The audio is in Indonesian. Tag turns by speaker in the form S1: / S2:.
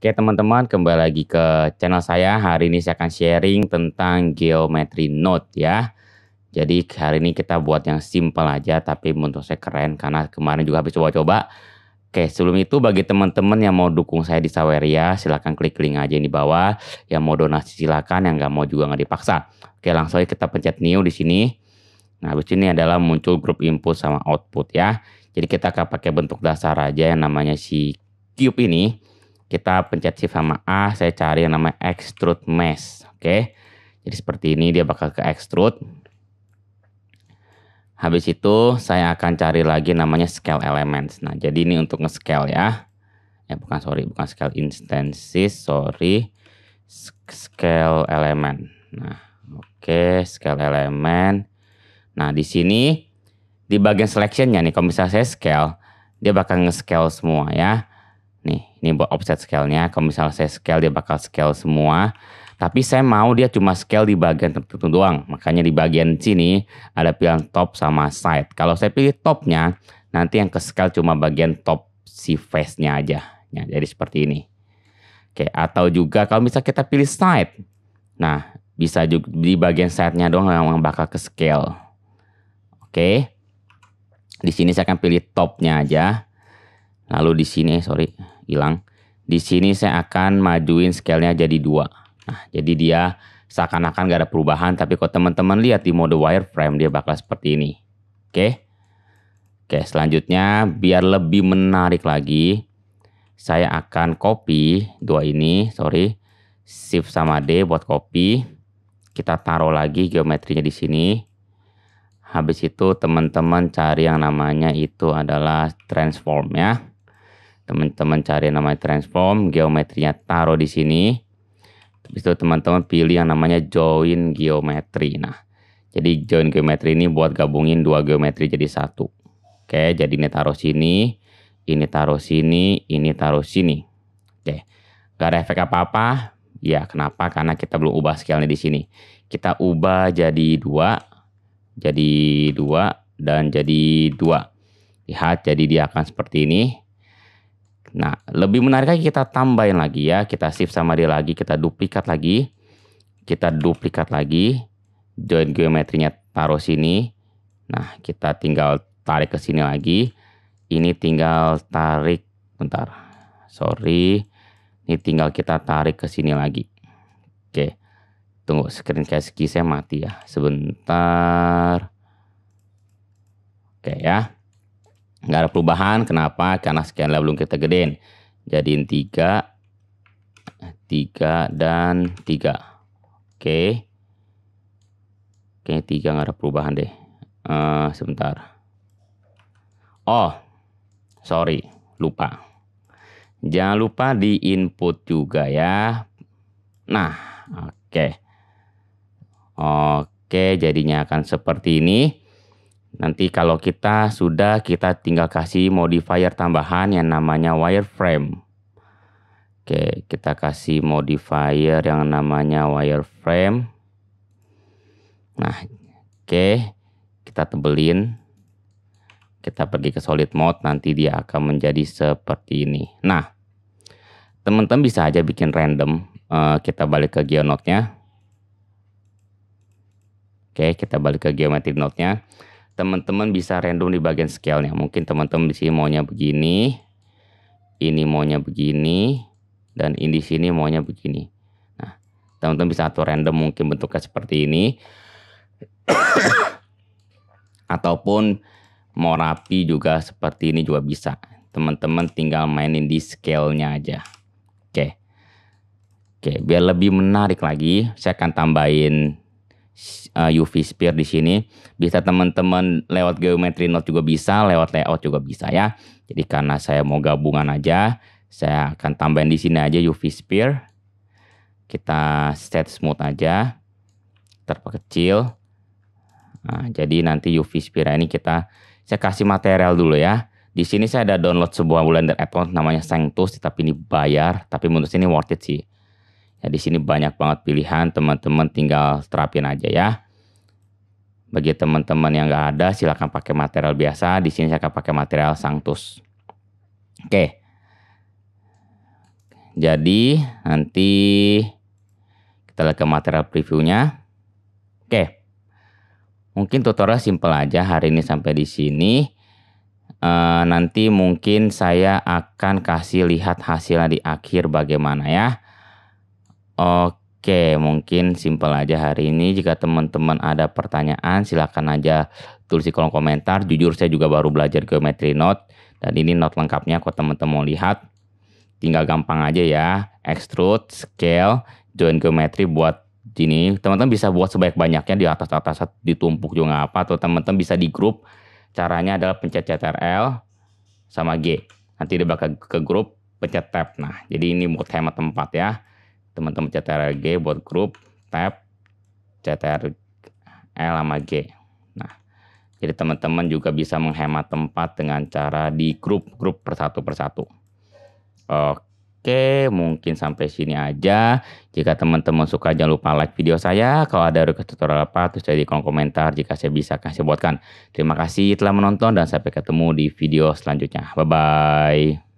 S1: Oke teman-teman kembali lagi ke channel saya hari ini saya akan sharing tentang geometri node ya jadi hari ini kita buat yang simple aja tapi menurut saya keren karena kemarin juga habis coba-coba Oke, sebelum itu bagi teman-teman yang mau dukung saya di Saweria, silahkan klik link aja di bawah. Yang mau donasi silahkan, yang nggak mau juga nggak dipaksa. Oke, langsung aja kita pencet new di sini. Nah, habis ini adalah muncul grup input sama output ya. Jadi kita akan pakai bentuk dasar aja yang namanya si cube ini kita pencet shift sama A, saya cari yang namanya extrude mesh. Oke, okay? jadi seperti ini dia bakal ke extrude. Habis itu saya akan cari lagi namanya scale elements. Nah jadi ini untuk nge-scale ya. Eh bukan sorry, bukan scale instances, sorry. Scale element. Nah oke okay, scale element. Nah di sini di bagian selectionnya nih kalau misalnya saya scale. Dia bakal nge-scale semua ya ini buat offset scale-nya. Kalau misalnya saya scale, dia bakal scale semua. Tapi saya mau dia cuma scale di bagian tertentu doang. Makanya di bagian sini ada pilihan top sama side. Kalau saya pilih topnya, nanti yang ke scale cuma bagian top si face-nya aja. Ya, jadi seperti ini. Oke, atau juga kalau bisa kita pilih side. Nah, bisa juga di bagian side-nya doang yang bakal ke scale. Oke. Di sini saya akan pilih topnya aja. Lalu di sini eh, sorry hilang. Di sini saya akan majuin scale-nya jadi dua. Nah, jadi dia seakan-akan gak ada perubahan tapi kalau teman-teman lihat di mode wireframe dia bakal seperti ini. Oke. Oke, selanjutnya biar lebih menarik lagi saya akan copy dua ini, sorry. Shift sama D buat copy. Kita taruh lagi geometrinya di sini. Habis itu teman-teman cari yang namanya itu adalah transform ya teman-teman cari namanya transform, geometrinya taruh di sini. Habis itu teman-teman pilih yang namanya join geometri. Nah, jadi join geometri ini buat gabungin dua geometri jadi satu. Oke, jadi ini taruh sini, ini taruh sini, ini taruh sini. Oke, gak ada efek apa-apa. Ya, kenapa? Karena kita belum ubah scale di sini. Kita ubah jadi dua, jadi dua, dan jadi dua. Lihat, jadi dia akan seperti ini. Nah, lebih menarik kita tambahin lagi ya, kita shift sama dia lagi, kita duplikat lagi. Kita duplikat lagi. Join geometrinya taruh sini. Nah, kita tinggal tarik ke sini lagi. Ini tinggal tarik bentar. Sorry. Ini tinggal kita tarik ke sini lagi. Oke. Tunggu screen case saya mati ya. Sebentar. Oke ya nggak ada perubahan. Kenapa? Karena sekian belum kita gedein. Jadi tiga, tiga dan tiga. Oke. Okay. tiga 3 nggak ada perubahan deh. Uh, sebentar. Oh, sorry, lupa. Jangan lupa di input juga ya. Nah, oke. Okay. Oke, jadinya akan seperti ini. Nanti kalau kita sudah kita tinggal kasih modifier tambahan yang namanya wireframe. Oke, kita kasih modifier yang namanya wireframe. Nah, oke, kita tebelin. Kita pergi ke solid mode, nanti dia akan menjadi seperti ini. Nah, teman-teman bisa aja bikin random. Uh, kita balik ke geonode-nya. Oke, kita balik ke geometry node-nya teman-teman bisa random di bagian scale-nya. Mungkin teman-teman di sini maunya begini, ini maunya begini, dan ini di sini maunya begini. Nah, teman-teman bisa atur random mungkin bentuknya seperti ini. Ataupun mau rapi juga seperti ini juga bisa. Teman-teman tinggal mainin di scale-nya aja. Oke. Oke, biar lebih menarik lagi, saya akan tambahin uh, UV sphere di sini. Bisa teman-teman lewat geometri node juga bisa, lewat layout juga bisa ya. Jadi karena saya mau gabungan aja, saya akan tambahin di sini aja UV sphere. Kita set smooth aja. Terkecil. Nah, jadi nanti UV sphere ini kita saya kasih material dulu ya. Di sini saya ada download sebuah blender add-on namanya Sanctus, tapi ini bayar, tapi menurut saya ini worth it sih. Ya di sini banyak banget pilihan, teman-teman tinggal terapin aja ya. Bagi teman-teman yang nggak ada, silahkan pakai material biasa. Di sini saya akan pakai material santus. Oke. Jadi nanti kita lihat ke material previewnya. Oke. Mungkin tutorial simple aja hari ini sampai di sini. E, nanti mungkin saya akan kasih lihat hasilnya di akhir bagaimana ya. Oke, mungkin simpel aja hari ini. Jika teman-teman ada pertanyaan, silahkan aja tulis di kolom komentar. Jujur saya juga baru belajar geometri note. Dan ini note lengkapnya kalau teman-teman mau lihat. Tinggal gampang aja ya. Extrude, scale, join geometri buat ini Teman-teman bisa buat sebanyak-banyaknya di atas-atas ditumpuk juga apa. Atau teman-teman bisa di grup. Caranya adalah pencet CTRL sama G. Nanti dia bakal ke grup pencet tab. Nah, jadi ini buat hemat tempat ya teman-teman CTRL G buat grup tab L sama G. Nah, jadi teman-teman juga bisa menghemat tempat dengan cara di grup-grup persatu persatu. Oke, mungkin sampai sini aja. Jika teman-teman suka jangan lupa like video saya. Kalau ada request tutorial apa, terus saya di kolom komentar jika saya bisa kasih buatkan. Terima kasih telah menonton dan sampai ketemu di video selanjutnya. Bye-bye.